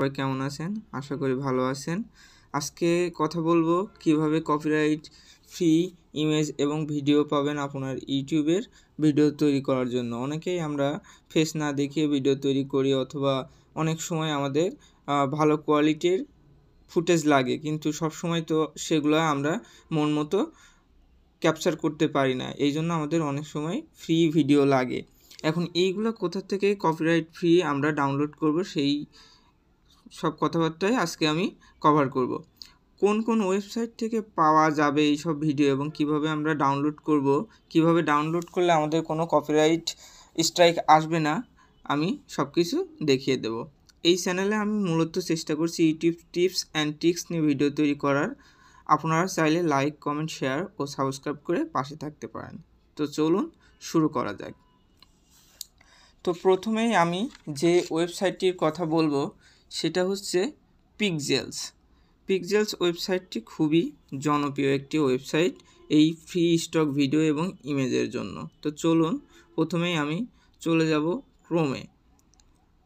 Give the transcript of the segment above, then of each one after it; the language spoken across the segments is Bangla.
সবাই কেমন আছেন আশা করি ভালো আছেন আজকে কথা বলবো কিভাবে কপিরাইট ফ্রি ইমেজ এবং ভিডিও পাবেন আপনার ইউটিউবের ভিডিও তৈরি করার জন্য অনেকেই আমরা ফেস না দেখিয়ে ভিডিও তৈরি করি অথবা অনেক সময় আমাদের ভালো কোয়ালিটির ফুটেজ লাগে কিন্তু সব সময় তো সেগুলো আমরা মন মতো ক্যাপচার করতে পারি না এই জন্য আমাদের অনেক সময় ফ্রি ভিডিও লাগে এখন এইগুলো কোথা থেকে কপিরাইট ফ্রি আমরা ডাউনলোড করব সেই সব কথাবার্তাই আজকে আমি কভার করব। কোন কোন ওয়েবসাইট থেকে পাওয়া যাবে এই সব ভিডিও এবং কিভাবে আমরা ডাউনলোড করব কিভাবে ডাউনলোড করলে আমাদের কোনো কপিরাইট স্ট্রাইক আসবে না আমি সব কিছু দেখিয়ে দেব এই চ্যানেলে আমি মূলত চেষ্টা করছি ইউটিউব টিপস অ্যান্ড ট্রিক্স নিয়ে ভিডিও তৈরি করার আপনারা চাইলে লাইক কমেন্ট শেয়ার ও সাবস্ক্রাইব করে পাশে থাকতে পারেন তো চলুন শুরু করা যাক তো প্রথমেই আমি যে ওয়েবসাইটটির কথা বলবো সেটা হচ্ছে পিকজেলস পিকজেলস ওয়েবসাইটটি খুবই জনপ্রিয় একটি ওয়েবসাইট এই ফ্রি স্টক ভিডিও এবং ইমেজের জন্য তো চলুন প্রথমেই আমি চলে যাব ক্রোমে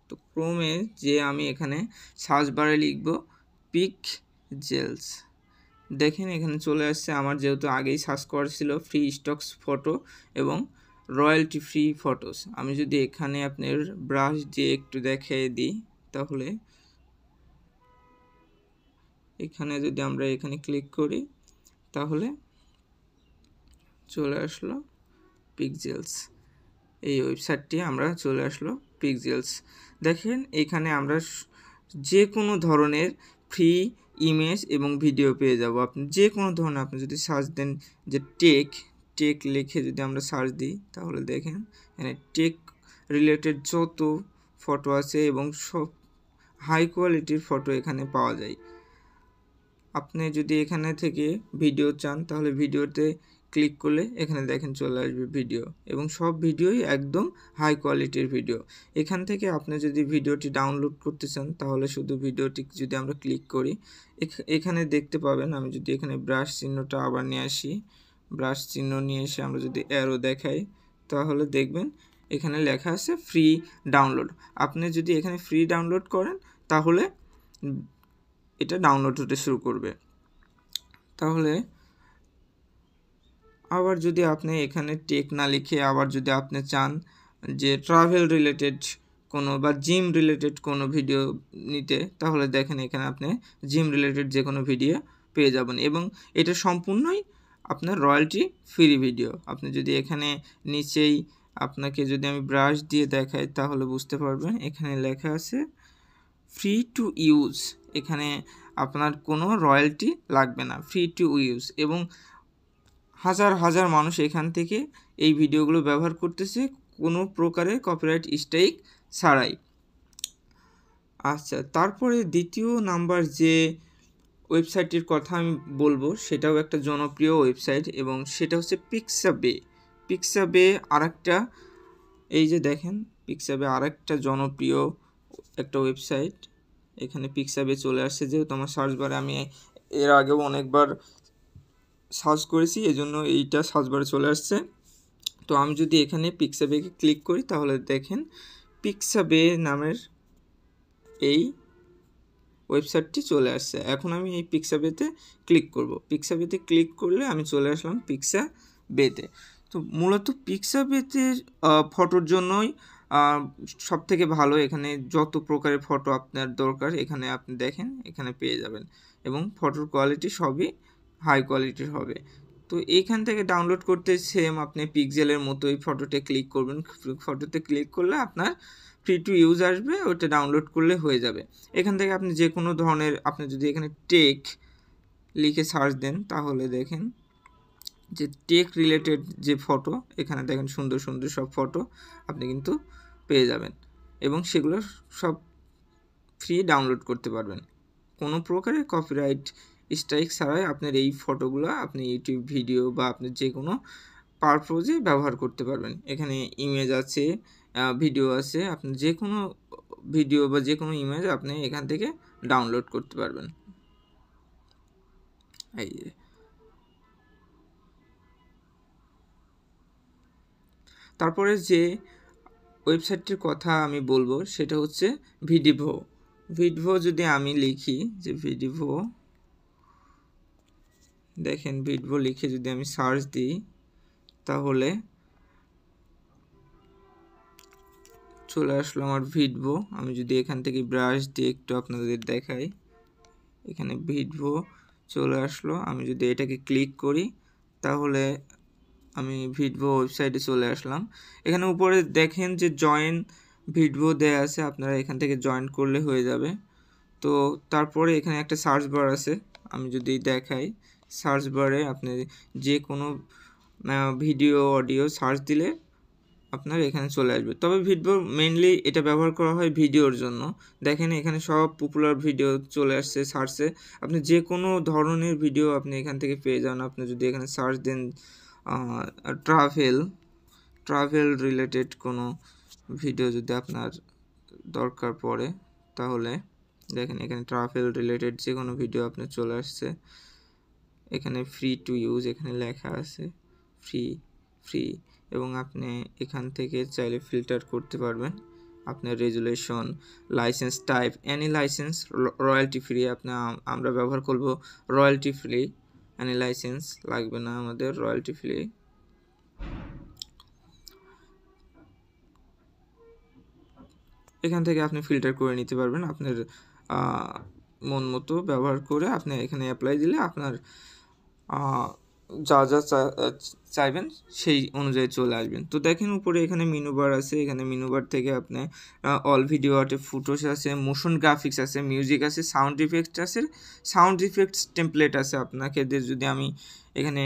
তো ক্রোমে যে আমি এখানে সার্চ বারে লিখব পিক জেলস দেখেন এখানে চলে আসছে আমার যেহেতু আগেই সার্চ করা ছিল ফ্রি স্টকস ফটো এবং রয়্যালটি ফ্রি ফটোস আমি যদি এখানে আপনার ব্রাশ দিয়ে একটু দেখিয়ে দিই তাহলে এখানে যদি আমরা এখানে ক্লিক করি তাহলে চলে আসলো পিকজেলস এই ওয়েবসাইটটি আমরা চলে আসলো পিকজেলস দেখেন এখানে আমরা যে কোনো ধরনের ফ্রি ইমেজ এবং ভিডিও পেয়ে যাব আপনি যে কোনো ধরনের আপনি যদি সার্চ দেন যে টেক টেক লিখে যদি আমরা সার্চ দিই তাহলে দেখেন এখানে টেক রিলেটেড যত ফটো আছে এবং সব হাই কোয়ালিটির ফটো এখানে পাওয়া যায় আপনি যদি এখানে থেকে ভিডিও চান তাহলে ভিডিওতে ক্লিক করলে এখানে দেখেন চলে আসবে ভিডিও এবং সব ভিডিওই একদম হাই কোয়ালিটির ভিডিও এখান থেকে আপনি যদি ভিডিওটি ডাউনলোড করতে চান তাহলে শুধু ভিডিওটি যদি আমরা ক্লিক করি এখানে দেখতে পাবেন আমি যদি এখানে ব্রাশ চিহ্নটা আবার নিয়ে আসি ব্রাশ চিহ্ন নিয়ে এসে আমরা যদি অ্যারো দেখাই তাহলে দেখবেন এখানে লেখা আছে ফ্রি ডাউনলোড আপনি যদি এখানে ফ্রি ডাউনলোড করেন তাহলে এটা ডাউনলোড হতে শুরু করবে তাহলে আবার যদি আপনি এখানে টেক না লিখে আবার যদি আপনি চান যে ট্রাভেল রিলেটেড কোনো বা জিম রিলেটেড কোনো ভিডিও নিতে তাহলে দেখেন এখানে আপনি জিম রিলেটেড যে কোনো ভিডিও পেয়ে যাবেন এবং এটা সম্পূর্ণই আপনার রয়্যালটি ফ্রি ভিডিও আপনি যদি এখানে নিচেই আপনাকে যদি আমি ব্রাশ দিয়ে দেখাই তাহলে বুঝতে পারবেন এখানে লেখা আছে ফ্রি টু ইউজ এখানে আপনার কোনো রয়্যালটি লাগবে না ফ্রি টু ইউজ এবং হাজার হাজার মানুষ এখান থেকে এই ভিডিওগুলো ব্যবহার করতেছে কোনো প্রকারের কপিরাইট স্ট্রাইক ছাড়াই আচ্ছা তারপরে দ্বিতীয় নাম্বার যে ওয়েবসাইটটির কথা আমি বলবো সেটাও একটা জনপ্রিয় ওয়েবসাইট এবং সেটা হচ্ছে পিক্সাবে পিক্সাবে আর একটা এই যে দেখেন পিক্সাবে আর একটা জনপ্রিয় একটা ওয়েবসাইট এখানে পিকসাবে চলে আসছে যেহেতু আমার সার্চ বারে আমি এর আগেও অনেকবার সার্চ করেছি এজন্য এইটা সার্চ বারে চলে আসছে তো আমি যদি এখানে পিকসাবে ক্লিক করি তাহলে দেখেন পিকসাবে নামের এই ওয়েবসাইটটি চলে আসছে এখন আমি এই পিকসাবেতে ক্লিক করব পিকসাবেতে ক্লিক করলে আমি চলে আসলাম পিক্সা বেতে তো মূলত পিকসাবেতে ফটোর জন্যই সব থেকে ভালো এখানে যত প্রকারের ফটো আপনার দরকার এখানে আপনি দেখেন এখানে পেয়ে যাবেন এবং ফটোর কোয়ালিটি সবই হাই কোয়ালিটির হবে তো এইখান থেকে ডাউনলোড করতে সেম আপনি পিক্সেলের মতোই ফটোতে ক্লিক করবেন ফটোতে ক্লিক করলে আপনার ফ্রি টু ইউজ আসবে ওটা ডাউনলোড করলে হয়ে যাবে এখান থেকে আপনি যে কোনো ধরনের আপনি যদি এখানে টেক লিখে সার্চ দেন তাহলে দেখেন যে টেক রিলেটেড যে ফটো এখানে দেখেন সুন্দর সুন্দর সব ফটো আপনি কিন্তু পেয়ে যাবেন এবং সেগুলো সব ফ্রি ডাউনলোড করতে পারবেন কোনো প্রকারের কপিরাইট স্ট্রাইক ছাড়াই আপনার এই ফটোগুলো আপনি ইউটিউব ভিডিও বা আপনার যে কোনো পারপোজে ব্যবহার করতে পারবেন এখানে ইমেজ আছে ভিডিও আছে আপনি যে কোনো ভিডিও বা যে কোনো ইমেজ আপনি এখান থেকে ডাউনলোড করতে পারবেন এই তারপরে যে ওয়েবসাইটটির কথা আমি বলবো সেটা হচ্ছে ভিডিভো ভিডভো যদি আমি লিখি যে ভিডিভো দেখেন ভিডিভো লিখে যদি আমি সার্চ দিই তাহলে চলে আসলো আমার ভিডভো আমি যদি এখান থেকে ব্রাশ দিয়ে একটু আপনাদের দেখাই এখানে ভিডভো চলে আসলো আমি যদি এটাকে ক্লিক করি তাহলে আমি ভিডভো ওয়েবসাইটে চলে আসলাম এখানে উপরে দেখেন যে জয়েন ভিডভো দেয়া আছে আপনারা এখান থেকে জয়েন করলে হয়ে যাবে তো তারপরে এখানে একটা সার্চ বার আছে আমি যদি দেখাই সার্চ বারে আপনি যে কোনো ভিডিও অডিও সার্চ দিলে আপনার এখানে চলে আসবে তবে ভিডিও মেনলি এটা ব্যবহার করা হয় ভিডিওর জন্য দেখেন এখানে সব পপুলার ভিডিও চলে আসছে সার্চে আপনি যে কোনো ধরনের ভিডিও আপনি এখান থেকে পেয়ে যান আপনি যদি এখানে সার্চ দেন ট্রাভেল ট্রাভেল রিলেটেড কোনো ভিডিও যদি আপনার দরকার পড়ে তাহলে দেখেন এখানে ট্রাভেল রিলেটেড যে কোনো ভিডিও আপনার চলে আসছে এখানে ফ্রি টু ইউজ এখানে লেখা আছে ফ্রি ফ্রি এবং আপনি এখান থেকে চাইলে ফিল্টার করতে পারবেন আপনার resolution license type any license royalty free আপনার আমরা ব্যবহার করব রয়্যালটি ফ্রি মানে লাইসেন্স লাগবে না আমাদের রয়্যালটি ফ্রি এখান থেকে আপনি ফিল্টার করে নিতে পারবেন আপনার মন মতো ব্যবহার করে আপনি এখানে অ্যাপ্লাই দিলে আপনার যা যা চাইবেন সেই অনুযায়ী চলে আসবেন তো দেখেন উপরে এখানে মিনুবার আছে এখানে মিনুবার থেকে আপনি অল ভিডিও আর্টে ফুটোস আছে মোশন গ্রাফিক্স আছে মিউজিক আছে সাউন্ড ইফেক্টস আছে সাউন্ড ইফেক্টস টেমপ্লেট আছে আপনাকে যদি আমি এখানে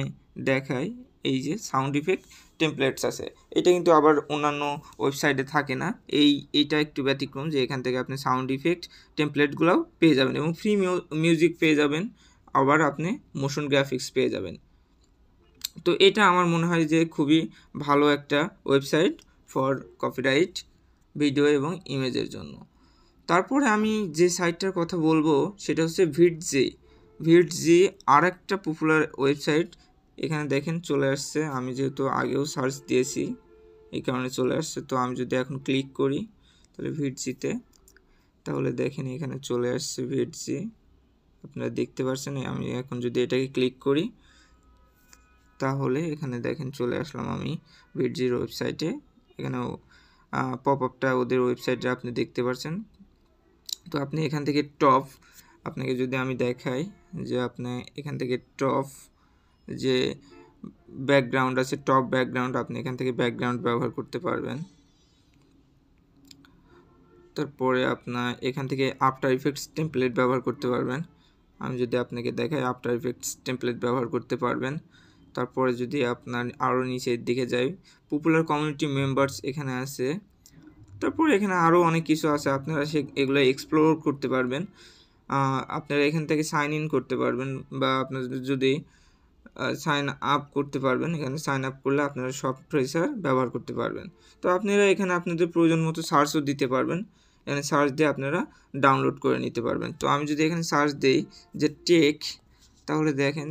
দেখাই এই যে সাউন্ড ইফেক্ট টেমপ্লেটস আছে এটা কিন্তু আবার অন্যান্য ওয়েবসাইটে থাকে না এই এটা একটু ব্যতিক্রম যে এখান থেকে আপনি সাউন্ড ইফেক্ট টেমপ্লেটগুলোও পেয়ে যাবেন এবং ফ্রি মিউজিক পেয়ে যাবেন আবার আপনি মোশন গ্রাফিক্স পেয়ে যাবেন তো এটা আমার মনে হয় যে খুবই ভালো একটা ওয়েবসাইট ফর কপিরাইট ভিডিও এবং ইমেজের জন্য তারপরে আমি যে সাইটটার কথা বলবো সেটা হচ্ছে ভিটজি জি আর একটা পপুলার ওয়েবসাইট এখানে দেখেন চলে আসছে আমি যেহেতু আগেও সার্চ দিয়েছি এই কারণে চলে আসছে তো আমি যদি এখন ক্লিক করি তাহলে জিতে তাহলে দেখেন এখানে চলে আসছে জি আপনারা দেখতে পাচ্ছেন আমি এখন যদি এটাকে ক্লিক করি তাহলে এখানে দেখেন চলে আসলাম আমি বিটজির ওয়েবসাইটে এখানে পপ আপটা ওদের ওয়েবসাইটে আপনি দেখতে পাচ্ছেন তো আপনি এখান থেকে টপ আপনাকে যদি আমি দেখাই যে আপনি এখান থেকে টপ যে ব্যাকগ্রাউন্ড আছে টপ ব্যাকগ্রাউন্ড আপনি এখান থেকে ব্যাকগ্রাউন্ড ব্যবহার করতে পারবেন তারপরে আপনার এখান থেকে আফটার ইফেক্টস টেমপ্লেট ব্যবহার করতে পারবেন আমি যদি আপনাকে দেখাই আফটার ইফেক্টস টেমপ্লেট ব্যবহার করতে পারবেন তারপরে যদি আপনার আরও নিচের দিকে যাই পপুলার কমিউনিটি মেম্বার্স এখানে আছে তারপর এখানে আরও অনেক কিছু আছে আপনারা সে এগুলো এক্সপ্লোর করতে পারবেন আপনারা এখান থেকে সাইন ইন করতে পারবেন বা আপনার যদি সাইন আপ করতে পারবেন এখানে সাইন আপ করলে আপনারা সব প্রেসার ব্যবহার করতে পারবেন তো আপনারা এখানে আপনাদের প্রয়োজন মতো সার্চও দিতে পারবেন এখানে সার্চ দিয়ে আপনারা ডাউনলোড করে নিতে পারবেন তো আমি যদি এখানে সার্চ দিই যে টেক তাহলে দেখেন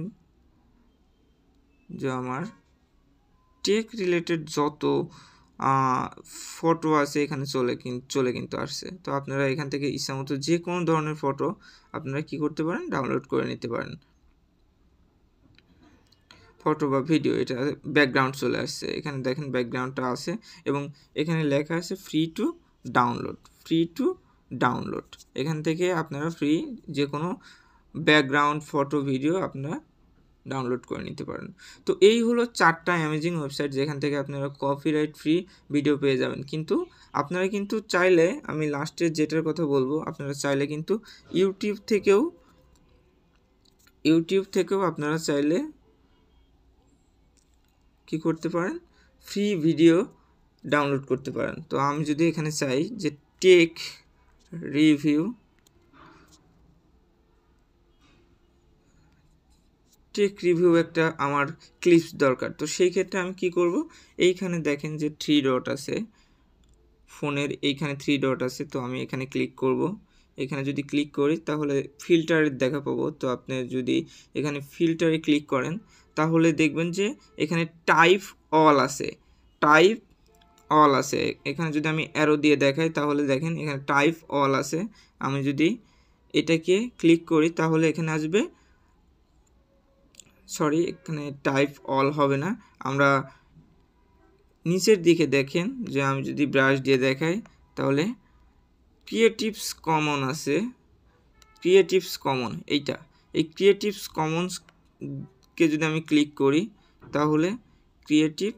যে আমার টেক রিলেটেড যত ফটো আছে এখানে চলে চলে কিন্তু আসছে তো আপনারা এখান থেকে মতো যে কোনো ধরনের ফটো আপনারা কি করতে পারেন ডাউনলোড করে নিতে পারেন ফটো বা ভিডিও এটা ব্যাকগ্রাউন্ড চলে আসছে এখানে দেখেন ব্যাকগ্রাউন্ডটা আছে এবং এখানে লেখা আছে free to download free to download এখান থেকে আপনারা ফ্রি যে কোনো ব্যাকগ্রাউন্ড ফটো ভিডিও আপনারা ডাউনলোড করে নিতে পারেন তো এই হলো চারটা অ্যামেজিং ওয়েবসাইট যেখান থেকে আপনারা কপিরাইট ফ্রি ভিডিও পেয়ে যাবেন কিন্তু আপনারা কিন্তু চাইলে আমি লাস্টে যেটার কথা বলবো আপনারা চাইলে কিন্তু ইউটিউব থেকেও ইউটিউব থেকেও আপনারা চাইলে কি করতে পারেন ফ্রি ভিডিও ডাউনলোড করতে পারেন তো আমি যদি এখানে চাই যে টেক রিভিউ ট্রিক রিভিউ একটা আমার ক্লিপস দরকার তো সেই ক্ষেত্রে আমি কি করব এইখানে দেখেন যে থ্রি ডট আছে ফোনের এইখানে থ্রি ডট আছে তো আমি এখানে ক্লিক করব এখানে যদি ক্লিক করি তাহলে ফিল্টারের দেখা পাবো তো আপনি যদি এখানে ফিল্টারে ক্লিক করেন তাহলে দেখবেন যে এখানে টাইপ অল আছে টাইপ অল আছে এখানে যদি আমি অ্যারো দিয়ে দেখাই তাহলে দেখেন এখানে টাইপ অল আছে আমি যদি এটাকে ক্লিক করি তাহলে এখানে আসবে সরি এখানে টাইপ অল হবে না আমরা নিচের দিকে দেখেন যে আমি যদি ব্রাশ দিয়ে দেখাই তাহলে ক্রিয়েটিভস কমন আছে ক্রিয়েটিভস কমন এইটা এই ক্রিয়েটিভস কমনসকে যদি আমি ক্লিক করি তাহলে ক্রিয়েটিভ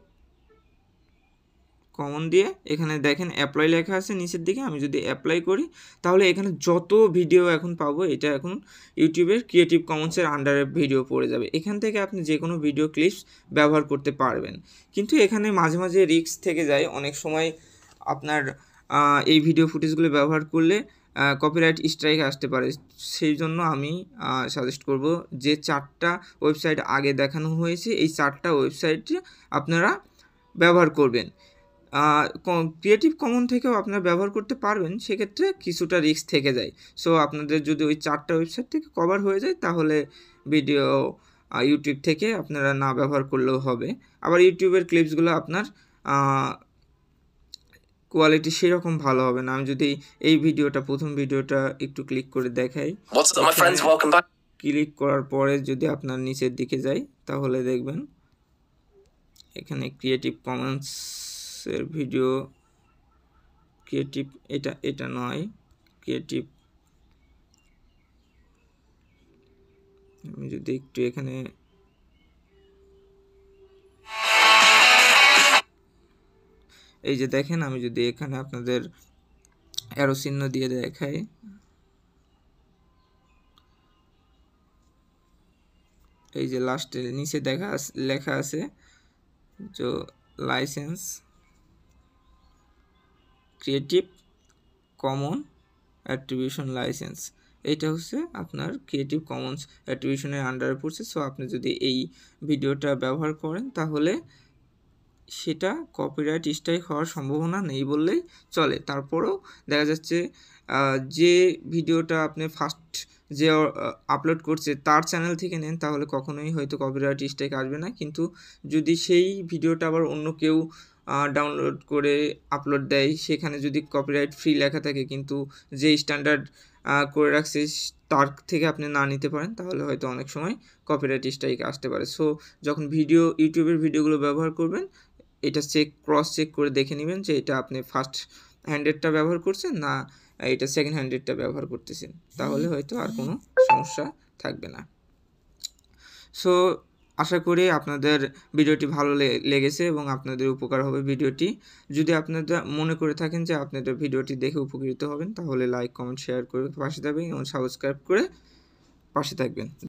কমন দিয়ে এখানে দেখেন অ্যাপ্লাই লেখা আছে নিচের দিকে আমি যদি অ্যাপ্লাই করি তাহলে এখানে যত ভিডিও এখন পাবো এটা এখন ইউটিউবের ক্রিয়েটিভ কমন্সের আন্ডারে ভিডিও পড়ে যাবে এখান থেকে আপনি যে কোনো ভিডিও ক্লিপস ব্যবহার করতে পারবেন কিন্তু এখানে মাঝে মাঝে রিক্স থেকে যায় অনেক সময় আপনার এই ভিডিও ফুটেজগুলো ব্যবহার করলে কপিরাইট স্ট্রাইক আসতে পারে সেই জন্য আমি সাজেস্ট করব যে চারটা ওয়েবসাইট আগে দেখানো হয়েছে এই চারটা ওয়েবসাইট আপনারা ব্যবহার করবেন ক্রিয়েটিভ কমন থেকেও আপনারা ব্যবহার করতে পারবেন সেক্ষেত্রে কিছুটা রিস্ক থেকে যায় সো আপনাদের যদি ওই চারটা ওয়েবসাইট থেকে কভার হয়ে যায় তাহলে ভিডিও ইউটিউব থেকে আপনারা না ব্যবহার করলেও হবে আবার ইউটিউবের ক্লিপসগুলো আপনার কোয়ালিটি সেরকম ভালো হবে না আমি যদি এই ভিডিওটা প্রথম ভিডিওটা একটু ক্লিক করে দেখাই ক্লিক করার পরে যদি আপনার নিচের দিকে যাই তাহলে দেখবেন এখানে ক্রিয়েটিভ কমন্স এর ভিডিও ক্রিয়েটিভ এটা এটা নয় ক্রিয়েটিভ আমি যদি একটু এখানে এই যে দেখেন আমি যদি এখানে আপনাদের অ্যারো চিহ্ন দিয়ে দেখাই এই যে লাস্টে নিচে দেখা লেখা আছে যে license creative common attribution license এটা হচ্ছে আপনার ক্রিয়েটিভ কমন্স অ্যাট্রিবিউশনের আন্ডারে পড়ছে সো আপনি যদি এই ভিডিওটা ব্যবহার করেন তাহলে সেটা কপিরাইট স্ট্রাইক হওয়ার সম্ভাবনা নেই বললেই চলে তারপরেও দেখা যাচ্ছে যে ভিডিওটা আপনি ফার্স্ট যে আপলোড করছে তার চ্যানেল থেকে নেন তাহলে কখনোই হয়তো কপিরাইট স্ট্রাইক আসবে না কিন্তু যদি সেই ভিডিওটা আবার অন্য কেউ ডাউনলোড করে আপলোড দেয় সেখানে যদি কপিরাইট ফ্রি লেখা থাকে কিন্তু যে স্ট্যান্ডার্ড করে রাখছে তার থেকে আপনি না নিতে পারেন তাহলে হয়তো অনেক সময় কপিরাইট স্ট্রাইক আসতে পারে সো যখন ভিডিও ইউটিউবের ভিডিওগুলো ব্যবহার করবেন এটা চেক ক্রস চেক করে দেখে নেবেন যে এটা আপনি ফার্স্ট হ্যান্ডেডটা ব্যবহার করছেন না এটা সেকেন্ড হ্যান্ডেডটা ব্যবহার করতেছেন তাহলে হয়তো আর কোনো সমস্যা থাকবে না সো আশা করি আপনাদের ভিডিওটি ভালো লেগেছে এবং আপনাদের উপকার হবে ভিডিওটি যদি আপনারা মনে করে থাকেন যে আপনাদের ভিডিওটি দেখে উপকৃত হবেন তাহলে লাইক কমেন্ট শেয়ার করে পাশে থাকবেন এবং সাবস্ক্রাইব করে পাশে থাকবেন